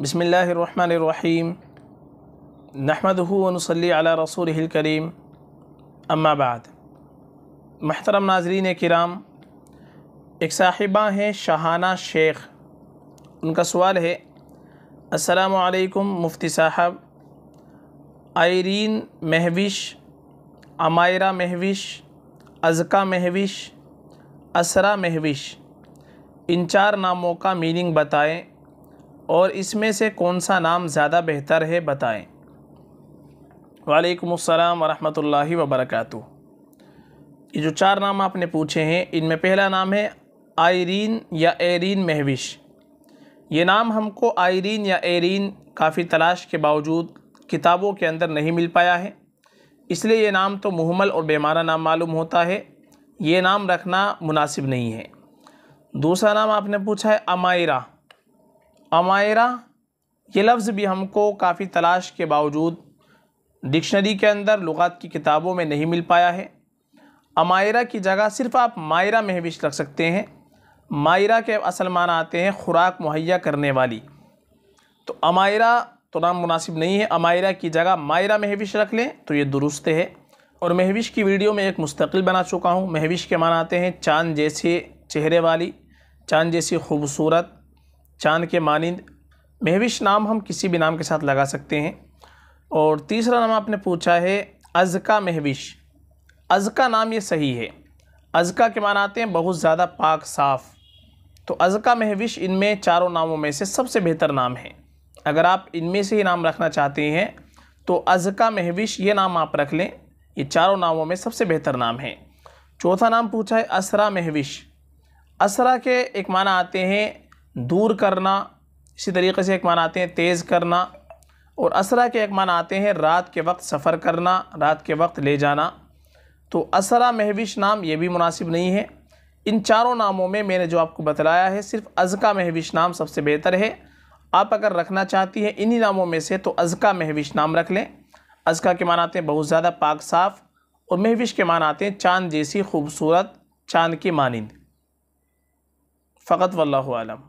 बसमीम नहमदनसली अला रसूल करीम अम्माबाद महतरम नाजरीन कराम एक साहिबा हैं शाहाना शेख उनका सवाल है असलकम मुफ्ती साहब आयरीन महविश अमायरा महविश अजका महविश असरा महविश इन चार नामों का मीनिंग बताएं और इसमें से कौन सा नाम ज़्यादा बेहतर है बताएं वालेकुम अस्सलाम वरहमतुल्लाहि वबरकातु ये जो चार नाम आपने पूछे हैं इनमें पहला नाम है आयरीन या एरीन महविश ये नाम हमको आयरीन या एरीन काफ़ी तलाश के बावजूद किताबों के अंदर नहीं मिल पाया है इसलिए ये नाम तो मुहमल और बेमाना नाम मालूम होता है ये नाम रखना मुनासिब नहीं है दूसरा नाम आपने पूछा है अमायरा अमायरा ये लफ्ज़ भी हमको काफ़ी तलाश के बावजूद डिक्शनरी के अंदर लुगात की किताबों में नहीं मिल पाया है अमायरा की जगह सिर्फ आप मायरा महविश रख सकते हैं मायरा के असल माना आते हैं ख़ुराक मुहैया करने वाली तो अमायरा तो नाम मुनासिब नहीं है अमायरा की जगह मायरा महविश रख लें तो ये दुरुस्त है और महविश की वीडियो में एक मुस्तकिल बना चुका हूँ महविश के माना आते हैं चांद जैसे चेहरे वाली चांद जैसी खूबसूरत चांद के मानंद महविश नाम हम किसी भी नाम के साथ लगा सकते हैं और तीसरा नाम आपने पूछा है अज़का महविश अज़का नाम ये सही है अज़का के माना आते हैं बहुत ज़्यादा पाक साफ़ तो अज़का महविश इनमें चारों नामों में से सबसे बेहतर नाम है अगर आप इनमें से ही नाम रखना चाहते हैं तो अज़का महविश ये नाम आप रख लें ये चारों नामों में सबसे बेहतर नाम है चौथा नाम पूछा है असरा महविश असरा के एक माना आते हैं दूर करना इसी तरीके से एक मान आते हैं तेज़ करना और असरा के एक मान आते हैं रात के वक्त सफ़र करना रात के वक्त ले जाना तो असरा महविश नाम ये भी मुनासिब नहीं है इन चारों नामों में मैंने जो आपको बतलाया है सिर्फ अज़का महविश नाम सबसे बेहतर है आप अगर रखना चाहती हैं इन्हीं नामों में से तो अज़का महविश नाम रख लें अज़का के मान आते हैं बहुत ज़्यादा पाक साफ़ और महविश के मान आते हैं चाँद जैसी खूबसूरत चाँद की मानंद फ़कत वल्लम